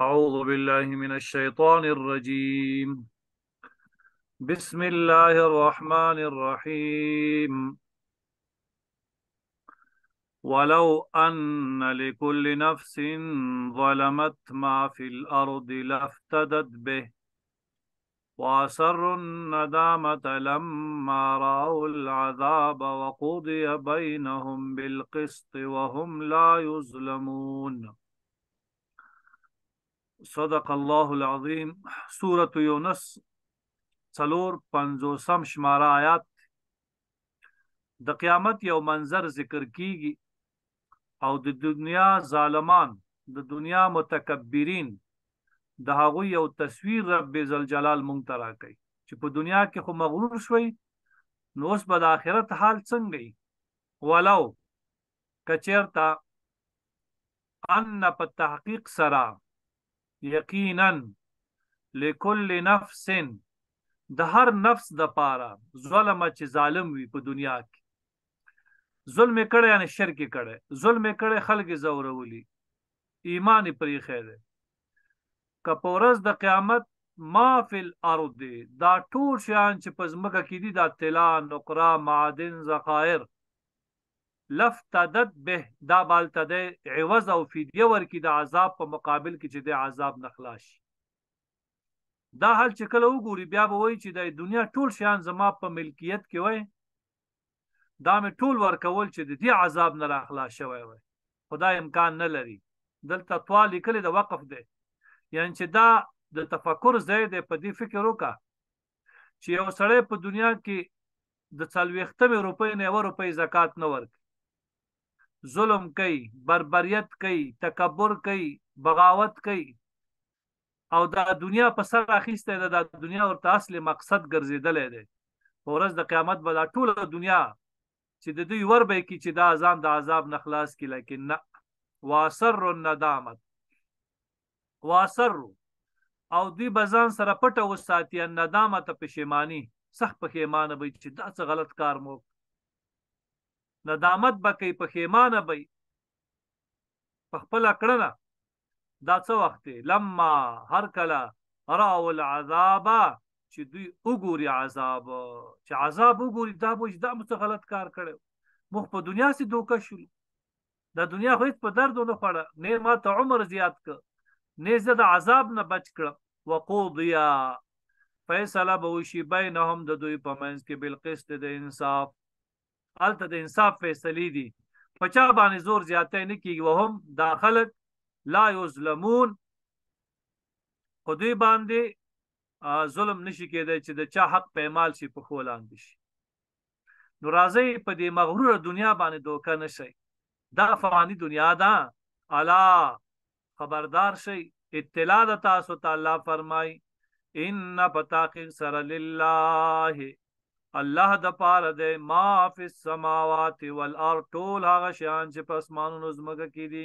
أعوذ بالله من الشيطان الرجيم بسم الله الرحمن الرحيم ولو أن لكل نفس ظلمت ما في الأرض لافتدت به وأسروا الندامة لما رأوا العذاب وقضي بينهم بالقسط وهم لا يظلمون صدق الله العظیم سوره یونس څلور پنځوسم شماره آیات د قیامت یو منظر ذکر کیږي او د دنیا ظالمان د دنیا متکبرین د هغه یو تصویر رب ذوالجلال مونږ ترا کوي چې په دنیا کې خو مغرور شوي نو اوس په آخرت حال څنګه وي ولو کچیرتا ان په تحقیق سره یقینا لكل نفس د هر نفس د پاره ظلم چې ظالم وي په دنیا کې ظلم کړي یعنی شرک کړي ظلم کړي خلک زورولي ایمان پرې خیر کپورز د قیامت ما فی الارض دا ټول شیان چې پزمکه کې دي دا طلا نقره معدن ذخایر لفتدت به دا بالته د عوض او فدیه ورکې د عذاب په مقابل کې چې د عذاب نخلاش دا حل چې کله وګوري بیا به وایي چې د دنیا ټول شیان زما په ملکیت کې وای دا مې ټول ورکول چې د دې عذاب نه راخلاص شوی وای خدای امکان نه لري دلته طوال لیکل د وقف دی یعنی چې دا د تفکر ځای دی په دې فکر وکړه چې یو سړی په دنیا کې د څلوېختمې روپۍ نه یوه روپۍ زکات نه ورک ظلم کوي بربریت کوي تکبر کوي بغاوت کوي او دا دنیا په سر اخیسته ده دا دنیا ورته اصل مقصد ګرځیدلې ده په ورځ د قیامت به دا ټوله دنیا چې د دوی ور به کی چې دا ځان د عذاب نه خلاص کی لکه نه واسر الندامت واسر او دوی بزان سره پټه وساتي الندامت پښیمانی سخت پښیمانه به چې دا څه غلط کار مو ندامت بکې پخېمانه بې په خپل کړنه دا څه وخت لما هر کله راو العذاب چې دوی وګوري عذاب چې عذاب وګوري دا بوج دا مستغلط کار کړو مخ په دنیا سي دوکه شول دا دنیا خو په درد نه پړه نه ما ته عمر زیات ک نه زه د عذاب نه بچ کړ وقوضیا فیصله به وشي بینهم د دوی په منځ کې بالقسط د انصاف الته د انصاف فیصلې دي په چا باندې زور زیاتې نه کیږي وهم دا خلک لا یظلمون خدای باندې ظلم نشي کېدای چې د چا حق پېمال شي په خولاند شي نو راځي په دې مغروره دنیا باندې دوکه نشي دا فانی دنیا ده الا خبردار شي اطلاع د تاسو تعالی فرمای ان پتاق سر لله الله د پاره د ما فی السماوات والارض ټول هغه شیان چې په اسمانونو زمګه کې دي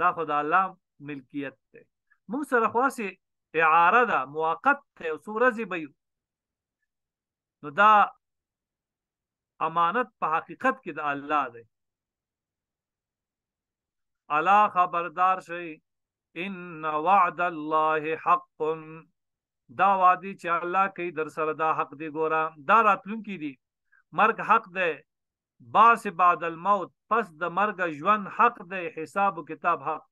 دا خدای الله ملکیت ته موږ سره خاصه اعاره ده موقت ته او سورزی به نو دا امانت په حقیقت کې د الله دی الا خبردار شي ان وعد الله حق دا وادي چې الله کوي در سره دا حق دی ګوره دا راتلونکي دی مرگ حق دی باس بعد الموت پس د مرگ ژوند حق دی حساب و کتاب حق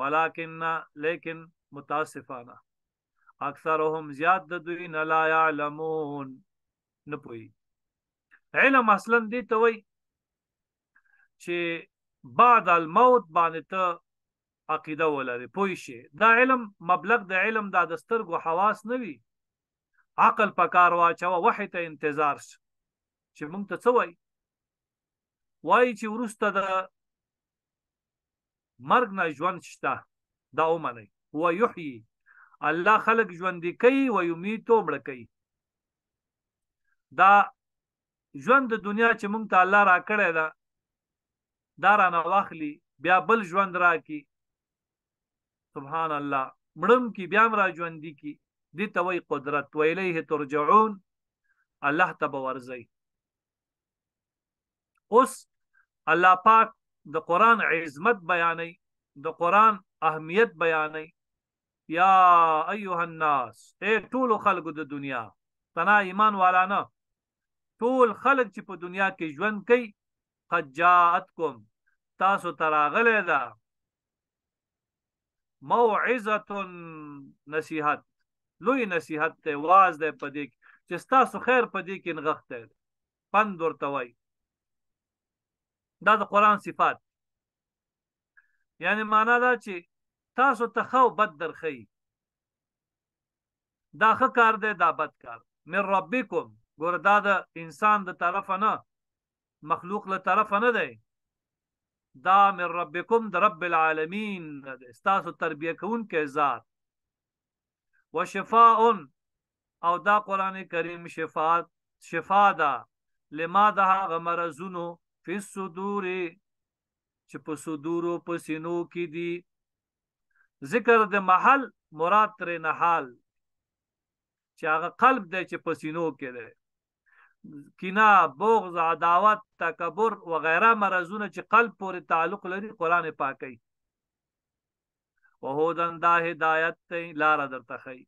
ولكن لیکن متاسفانه اکثرهم زیاد د دوی نه لا يعلمون نه پوي علم اصلا دی ته وای چې بعد الموت باندې ته عقیده ولري پوه شي دا علم مبلغ د علم د دسترګو حواس نه وي عقل په کار واچو وحی ته انتظار شي چې موږ ته څه وای وای چې ورسته د مرګ نه ژوند شته دا اومنه هو یحیی الله خلق ژوند کوي و یمیت مړ کوي دا ژوند د دنیا چې موږ ته الله را کړی دا دا را نه واخلي بیا بل ژوند را کی سبحان الله مړم کی بیا را ژوند کی دي توي قدرت و الیه ترجعون الله تب ورزي اوس الله پاک د قران عظمت بیانې د قران اهمیت بیانې یا ایها الناس اے ټول خلق د دنیا تنا ایمان والا نه ټول خلق چې په دنیا کې ژوند کوي قد جاءتکم تاسو تراغله ده موعظه نصيحت لوی نصيحت ته واز ده پدې چې تاسو خیر پدې کې نغښته پند ورته وای دا د قران صفات یعنی معنا دا چې تاسو ته خو بد درخی دا ښه کار دی دا بد کار من ربکم ګور دا د انسان د طرف نه مخلوق له طرف نه دی دا من ربکم د رب العالمین استاسو تربیه کون کې ذات وشفاء او دا قران کریم شفاعت شفا دا لما دا غمرزونو فی الصدور چې په صدورو په سینو کې دي ذکر د محل مراد تر نه حال چې هغه قلب دی چې په سینو کې دی کینه بغض عداوت تکبر و غیره مرزونه چې قلب پورې تعلق لري قران پاکي وهودن دا هدایت ته لار درته خي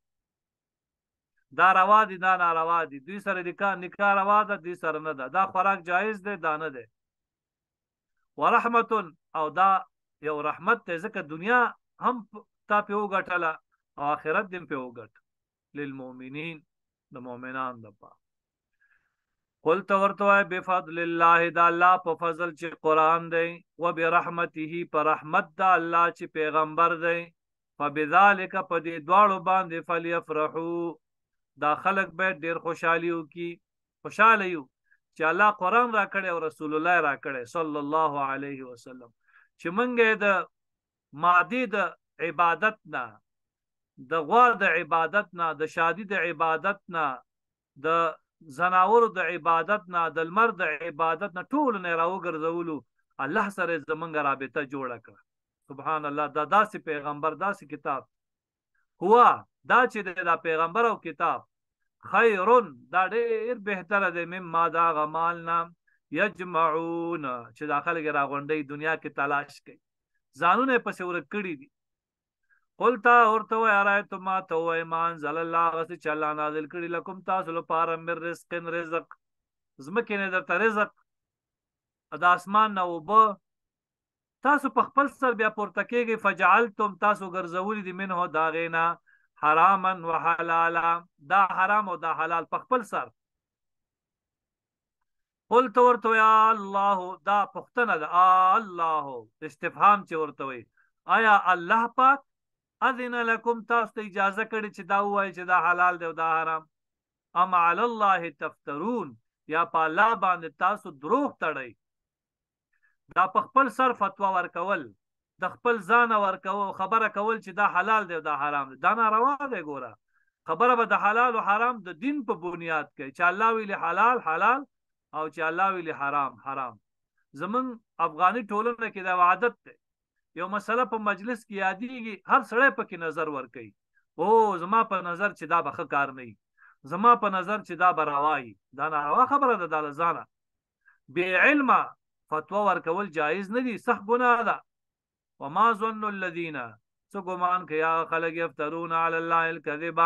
دا روا دي دا ناروا دي دوی سره نکاح نکاح روا ده دوی سره نه ده دا خوراک جایز ده دا نه ده ورحمت او دا یو رحمت ته ځکه دنیا هم تا په وګټله او آخرت دې په وګټ للمؤمنین د مؤمنان د پاره قل تو ورته بفضل الله دا الله په فضل چې قران دی و برحمته پر رحمت دا الله چې پیغمبر دی فبذالک په دې دواړو باندې فلیفرحو دا خلک به ډیر خوشحالي وکي خوشاله یو چې الله قران را کړي او رسول الله را کړي صلی الله علیه وسلم چې منګه د مادي د عبادت نه د غوا د عبادت نه د شادي د عبادت نه د زناور د عبادت نه د لمر د عبادت نه ټول نه راوګرځولو الله سره زمونږ رابطه جوړه کړه سبحان الله دا داسې پیغمبر داسې کتاب هوا دا چې د پیغمبر او کتاب خیرون دا ډېر بهتره دی مما دا غمال نام یجمعون چې داخله کې راغونډي دنیا کې تلاش کوي ځانونه پسې ور کړی دي قلتا ورته وای ارایت ما ته وای مان زل الله غس چې الله نازل کړي لکم تاسو لپاره مر رزقن رزق زمکه نه درته رزق ادا اسمان نه وبو تاسو په خپل سر بیا پورته کېږي فجعلتم تاسو ګرځولې دي منه داغینا حراما وحلالا دا حرام او دا حلال په خپل سر قلت ورته یا الله دا پختنه دا الله استفهام چې ورته وي آیا الله پاک اذن لكم تاسو ته اجازه کړی چې دا وایي چې دا حلال دی او دا حرام ام علی الله تفترون یا په الله باندې تاسو دروغ تړئ دا په خپل سر فتوا ورکول د خپل ځان ورکول خبره کول چې دا حلال دی او دا حرام دی دا ناروا دی ګوره خبره به د حلال او حرام د دین په بنیاد کوي چې الله ویلي حلال حلال او چې الله ویلي حرام حرام زمون افغانی ټولنه کې دا عادت دی یو مسله په مجلس کې یادېږي هر سړی پکې نظر ور کوي او زما په نظر چې دا به کار نه زما په نظر چې دا به راوایي دا ناروا خبره ده د لزانه بې علمه فتوا ورکول جایز نه دي سخت ګناه ده وما ظن الذين سو ګمان کوي هغه خلک یفترون علی الله الكذب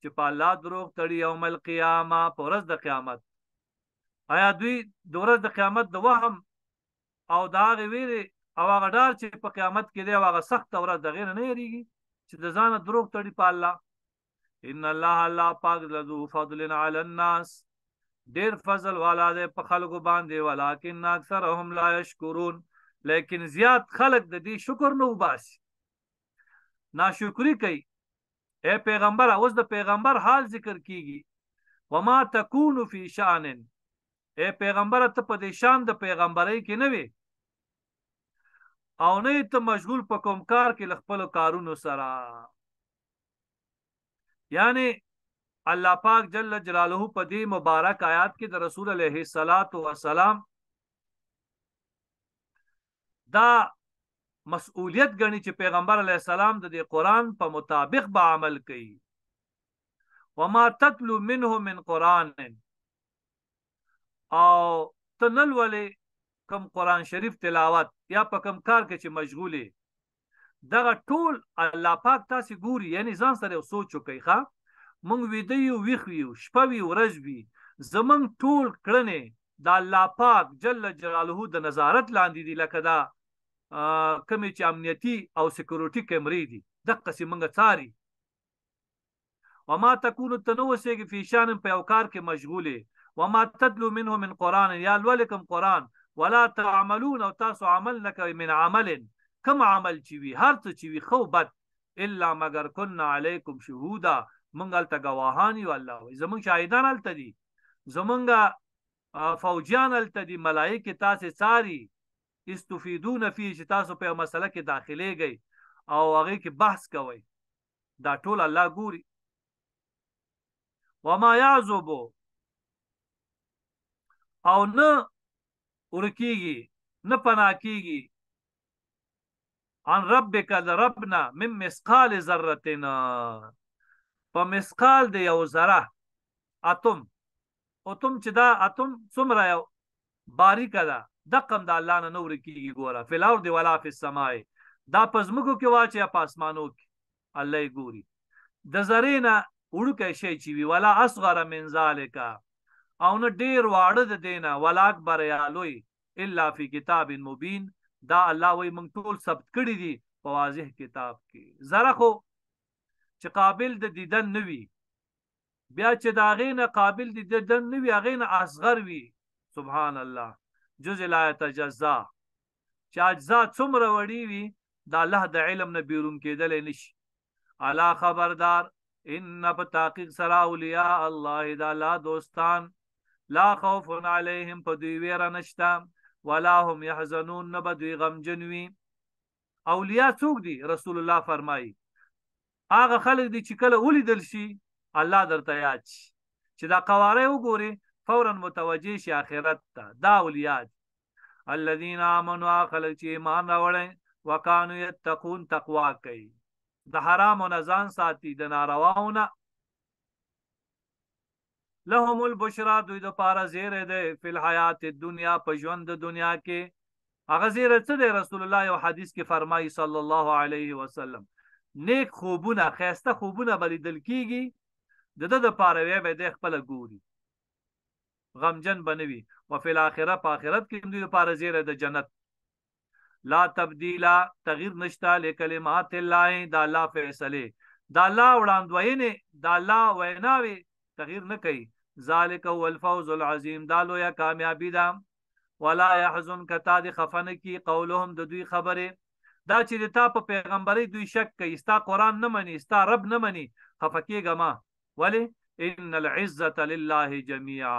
چې په الله دروغ تړي یوم القیامه په ورځ د قیامت آیا دوی د ورځ د قیامت د وهم او دا غویره او هغه ډار چې په قیامت کې دی هغه سخت اورات دغه نه یریږي چې د ځان دروغ تړي په الله ان الله الله پاک لذو فضل علی الناس ډیر فضل والا دی په خلکو باندې ولکن اکثرهم لا یشکرون لیکن زیات خلک د دې شکر نه وباسي ناشکری کوي اے پیغمبر اوس د پیغمبر حال ذکر کیږي وما تکونو فی شان اے پیغمبر ته په دې شان د پیغمبرۍ کې نه وي او نه ته مشغول په کوم کار کې خپل کارونو سره یعنی الله پاک جل جلاله په دې مبارک آیات کې د رسول عليه صلوات و سلام دا مسؤلیت غني چې پیغمبر علیه السلام د قرآن په مطابق به عمل کوي وما تتلو منه من قران او تنل ولې کم قران شریف تلاوت یا په کم کار کې چې مشغولي دغه ټول الله پاک تاسو ګوري یعنی ځان سره سوچ وکړئ ښا مونږ ویده یو ویخ یو شپه وی ورځ وی زمون ټول کړنې د الله پاک جل جلاله د نظارت لاندې دی لکه دا کمی چې امنیتی او سکیورټي کیمرې دي دغه سیمه څاري وما تكون تنوسه فی شان په یو کار کې مشغوله وما تدلو منه من قران یا لولکم قران ولا تعملون او تاسو عمل نه کوي من عمل کم عمل چې وي هر څه چې وي خو بد الا مگر كنا علیکم شهودا مونږ ته گواهان یو الله زمونږ شاهدان الته دي زمونږ فوجیان الته دي ملائکه تاسو ساری استفیدون فی چې تاسو په مسله کې داخلي گئی او هغه کې بحث کوي دا ټول الله ګوري وما يعذب او نه ورکیږي نه پناه کیږي ان ربک ربنا مم مسقال ذرتنا په مسقال د یو ذره اتم اتم چې دا اتم څومره یو باریک ده د قم د الله نه نور کیږي ګوره فلاور دی ولا فی السماء دا پزمکو کې واچي په اسمانو کې الله ګوري د ذرینا وړوکی شی چې وی ولا اصغر من ذالک او نو ډیر واړه د دینه ولاک بر یالوی الا فی کتاب مبین دا الله وی موږ ټول ثبت کړی دي په واضح کتاب کې زره خو چې قابل د دیدن نوي بیا چې دا غینه قابل د دیدن نوي غینه اصغر وي سبحان الله جز لا تجزا چې اجزا څومره وړي وي دا الله د علم نه بیرون کېدل نشي الا خبردار ان په تحقیق سره اولیاء الله دا لا دوستان لا خوف علیهم په دوی ویره نشته ولا هم يحزنون نه به دوی غمجن وي اولیاء څوک دي رسول الله فرمایي هغه خلک دي چې کله ولیدل شي الله درته یاد شي چې دا قواره وګوري فورا متوجه شي اخرت ته دا اولیاء الذين امنوا خلک چې ایمان راوړي وکانو یتقون تقوا کوي د حرام او نزان ساتي د نارواونه لهم البشرا دوی د پاره زیره ده فل حیات دنیا په ژوند د دنیا کې هغه زیره څه ده رسول الله یو حدیث کې فرمایي صلی الله علیه وسلم نیک خوبونه خیسته خوبونه بلې دل کیږي د د لپاره وی به د خپل ګوري غمجن بنوي او فل اخره په اخرت کې دوی لپاره زیره ده جنت لا تبدیلا تغیر نشتا لکلمات الله د الله فیصله د الله وړاندوینه د الله ویناوي تغییر نه کوي ذالک هو الفوز العظیم دا لویا کامیابی ده ولا يحزن کتا د خفن کی قولهم د دوی خبره دا چې د تا په پیغمبري دوی شک کوي ستا قران نه مني ستا رب نه مني خفکی گما ولی ان العزه لله جميعا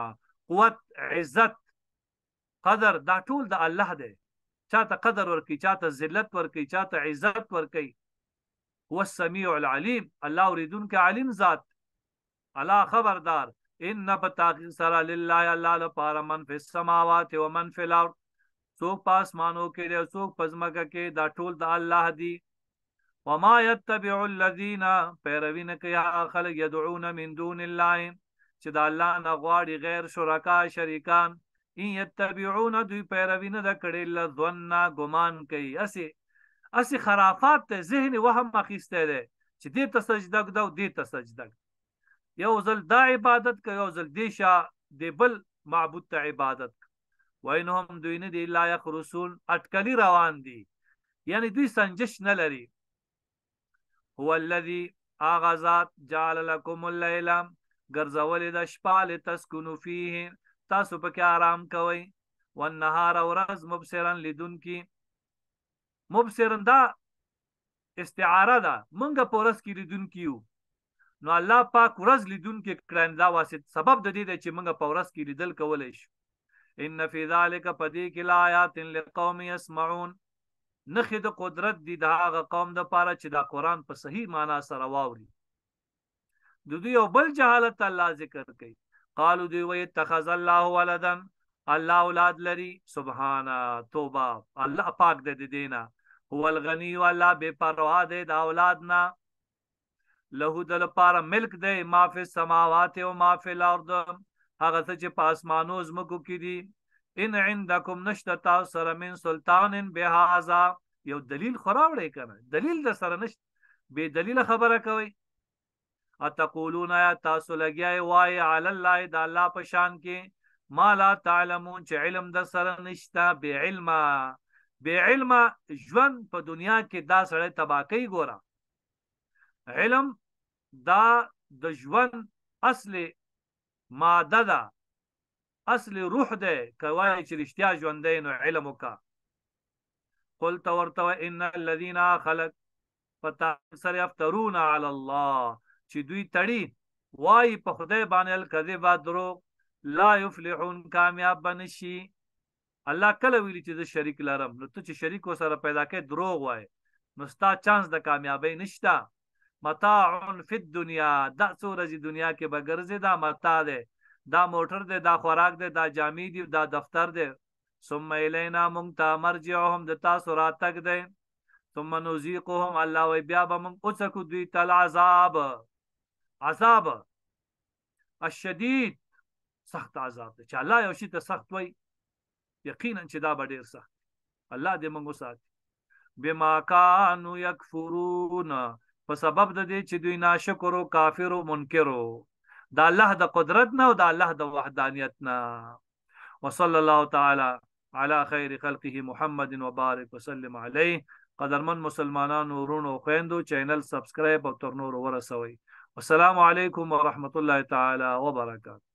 قوت عزت قدر دا ټول د الله دی چاته قدر ورکی چاته ذلت ورکی چاته عزت ورکی هو السميع العليم الله اوریدونکې علیم ذات الله خبردار ان بتاقی سره لله الله لپاره من فی السماوات و من فی الارض څوک پاسمانو کې دی او څوک پزماکه کې دا ټول د الله دی وما يتبع الذين پیروین کیا خلق يدعون من دون الله چې د الله نه غواړي غیر شرکا شریکان ان يتبعون دوی پیروین د کړي لذنا ګمان کوي اسی اسی خرافات ته ذهن وهم اخیسته ده چې دې ته سجده کو دې ته سجده یو ځل دا عبادت کوي یو ځل دی شا دی بل معبود ته عبادت وینهم دوی نه دی لا یخرسون اٹکلی روان دي یعنی دوی سنجش نه لري هو الذی اغازات جعل لكم الليل غرزول د شپه لتسكنوا فيه تاسو پکې آرام کوئ والنهار ورز مبصرا لدنکی مبصرا دا استعاره ده منګه پورس کې لدونکیو نو الله پاک ورځ لیدونکو کړه دا واسط سبب د دې چې موږ په ورځ کې لیدل کولای شو ان فی ذلک پدی کلا آیات لقوم یسمعون نخې د قدرت دی د هغه قوم د پاره چې دا قران په صحیح معنا سره واوري د دوی او بل جهالت الله ذکر کوي قالو دوی وی اتخذ الله ولدا الله اولاد لري سبحان توبه الله پاک د دې دینه هو الغنی والله بے پروا دی د اولاد نه له د لپاره ملک دی ما فی السماوات او ما فی الارض هغه څه چې په اسمانو زمکو کې دي ان عندکم نشتا تاسو سره من سلطان بهذا یو دلیل خراوړې کنه دلیل د سره نشته به دلیل خبره کوي اتقولون یا تاسو لګیای وای علی الله د الله په شان کې ما لا تعلمون چې علم د سره نشتا به علم به علم ژوند په دنیا کې دا سره تباہ کوي ګوره علم دا د ژوند اصل ماده ده اصل روح ده کوي چې رښتیا ژوند نو علم وکا قل تورتو ان الذين خلق پتا سر افترون علی الله چې دوی تړي وای په خدای باندې الکذبا درو لا یفلحون کامیاب بنشي الله کله ویل چې د شریک لرم نو ته چې شریک وسره پیدا کې دروغ وای نو ستا چانس د کامیابی نشتا متاع فی الدنیا دا سورج دنیا کې به ګرځي دا متاع ده دا موټر ده دا خوراک ده دا جامې دي دا دفتر ده ثم الینا مونږ ته مرجعهم د تاسو راتګ ده ثم نذيقهم الله و بیا به موږ اوڅکو دوی تل عذاب عذاب الشدید سخت عذاب ده چې الله یو شی ته سخت وای یقینا چې دا به ډیر سخت الله دې موږ وساتي بما كانوا يكفرون په سبب د دې چې دوی ناشکر او کافر او منکر او د الله د قدرت نه او د الله د وحدانیت نه وصلی الله تعالی علی خیر خلقه محمد وبارک وسلم علیه قدرمن مسلمانانو ورونو خويندو چینل سبسکرایب او تر نور ورسوي والسلام علیکم ورحمت الله تعالی وبرکاته